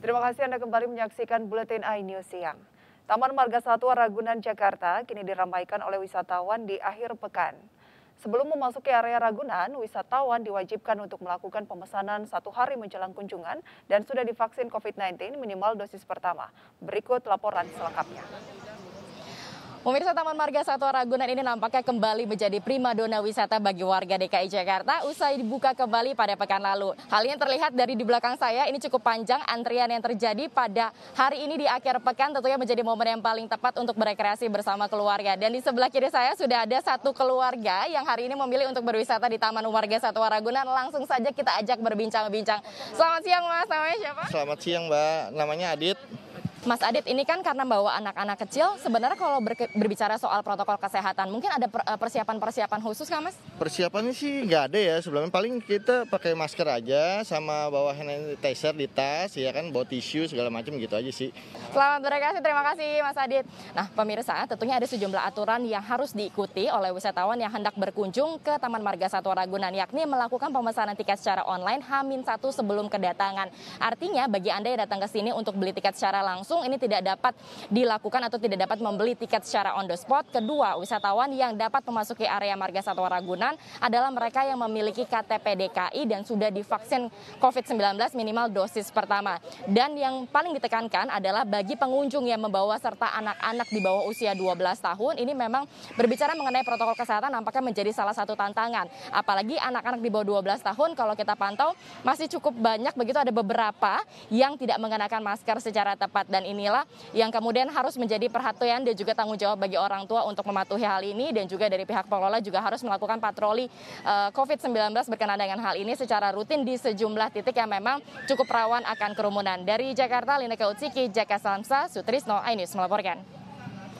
Terima kasih Anda kembali menyaksikan Buletin iNews Siang. Taman Marga Satwa Ragunan, Jakarta kini diramaikan oleh wisatawan di akhir pekan. Sebelum memasuki area Ragunan, wisatawan diwajibkan untuk melakukan pemesanan satu hari menjelang kunjungan dan sudah divaksin COVID-19 minimal dosis pertama. Berikut laporan selengkapnya. Pemirsa Taman Marga Satwa Ragunan ini nampaknya kembali menjadi primadona wisata bagi warga DKI Jakarta usai dibuka kembali pada pekan lalu. Hal yang terlihat dari di belakang saya ini cukup panjang antrian yang terjadi pada hari ini di akhir pekan tentunya menjadi momen yang paling tepat untuk berekreasi bersama keluarga. Dan di sebelah kiri saya sudah ada satu keluarga yang hari ini memilih untuk berwisata di Taman Marga Satwa Ragunan. Langsung saja kita ajak berbincang-bincang. Selamat siang Mas, namanya siapa? Selamat siang Mbak, namanya Adit. Mas Adit, ini kan karena bawa anak-anak kecil, sebenarnya kalau berbicara soal protokol kesehatan, mungkin ada eh, persiapan-persiapan khusus kan Mas? Persiapannya sih nggak ada ya sebelumnya. Paling kita pakai masker aja, sama bawa hand sanitizer di tas, ya kan, bawa tisu segala macam gitu aja sih. Selamat berkasih, terima kasih Mas Adit. Nah, pemirsa, tentunya ada sejumlah aturan yang harus diikuti oleh wisatawan yang hendak berkunjung ke Taman Marga Satwa Ragunan, yakni melakukan pemesanan tiket secara online Hamin satu sebelum kedatangan. Artinya, bagi Anda yang datang ke sini untuk beli tiket secara langsung, langsung ini tidak dapat dilakukan atau tidak dapat membeli tiket secara on the spot. Kedua, wisatawan yang dapat memasuki area Marga Satwa Ragunan adalah mereka yang memiliki KTP DKI dan sudah divaksin COVID-19 minimal dosis pertama. Dan yang paling ditekankan adalah bagi pengunjung yang membawa serta anak-anak di bawah usia 12 tahun ini memang berbicara mengenai protokol kesehatan nampaknya menjadi salah satu tantangan. Apalagi anak-anak di bawah 12 tahun kalau kita pantau masih cukup banyak begitu ada beberapa yang tidak mengenakan masker secara tepat dan dan inilah yang kemudian harus menjadi perhatian dan juga tanggung jawab bagi orang tua untuk mematuhi hal ini dan juga dari pihak pengelola juga harus melakukan patroli eh, COVID-19 berkenaan dengan hal ini secara rutin di sejumlah titik yang memang cukup rawan akan kerumunan. Dari Jakarta, Lina Kautsiki, Jaka Samsa, Sutrisno, Ainus melaporkan.